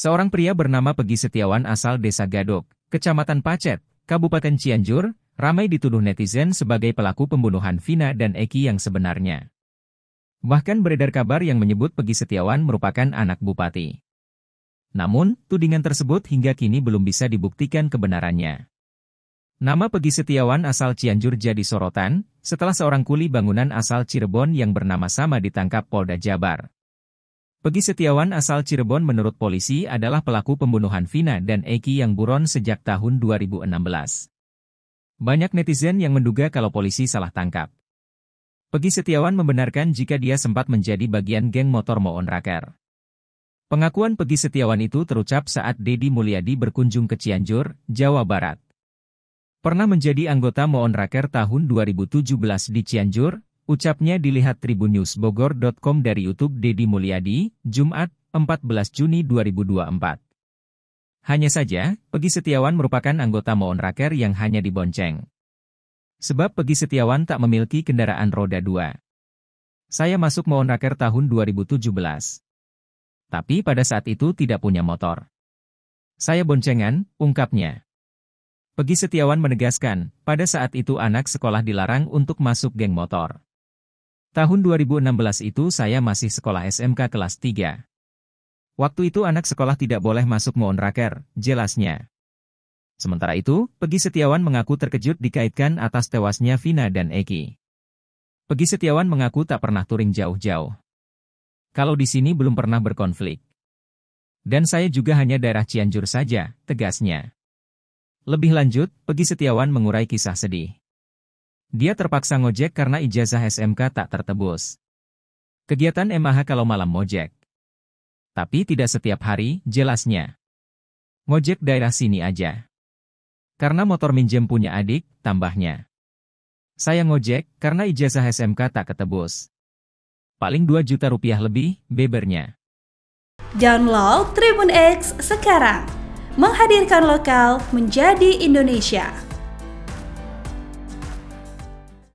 Seorang pria bernama Pegi Setiawan asal Desa Gadok, Kecamatan Pacet, Kabupaten Cianjur, ramai dituduh netizen sebagai pelaku pembunuhan Vina dan Eki yang sebenarnya. Bahkan beredar kabar yang menyebut Pegi Setiawan merupakan anak bupati. Namun, tudingan tersebut hingga kini belum bisa dibuktikan kebenarannya. Nama Pegi Setiawan asal Cianjur jadi sorotan, setelah seorang kuli bangunan asal Cirebon yang bernama sama ditangkap Polda Jabar. Pegi Setiawan asal Cirebon menurut polisi adalah pelaku pembunuhan Vina dan Eki yang buron sejak tahun 2016. Banyak netizen yang menduga kalau polisi salah tangkap. Pegi Setiawan membenarkan jika dia sempat menjadi bagian geng motor Moon Raker. Pengakuan Pegi Setiawan itu terucap saat Dedi Mulyadi berkunjung ke Cianjur, Jawa Barat. Pernah menjadi anggota Moon Raker tahun 2017 di Cianjur, Ucapnya dilihat tribunnews.bogor.com dari YouTube Dedi Mulyadi, Jumat, 14 Juni 2024. Hanya saja, Pegi Setiawan merupakan anggota Moon Raker yang hanya dibonceng. Sebab Pegi Setiawan tak memiliki kendaraan roda dua. Saya masuk Moon Raker tahun 2017. Tapi pada saat itu tidak punya motor. Saya boncengan, ungkapnya. Pegi Setiawan menegaskan, pada saat itu anak sekolah dilarang untuk masuk geng motor. Tahun 2016 itu saya masih sekolah SMK kelas 3. Waktu itu anak sekolah tidak boleh masuk Raker, jelasnya. Sementara itu, Pegi Setiawan mengaku terkejut dikaitkan atas tewasnya Vina dan Eki. Pegi Setiawan mengaku tak pernah touring jauh-jauh. Kalau di sini belum pernah berkonflik. Dan saya juga hanya daerah Cianjur saja, tegasnya. Lebih lanjut, Pegi Setiawan mengurai kisah sedih. Dia terpaksa ngojek karena ijazah SMK tak tertebus. Kegiatan MAH kalau malam ngojek. Tapi tidak setiap hari, jelasnya. Ngojek daerah sini aja. Karena motor minjem punya adik, tambahnya. Saya ngojek karena ijazah SMK tak ketebus. Paling 2 juta rupiah lebih, bebernya. Download Tribun X sekarang. Menghadirkan lokal menjadi Indonesia.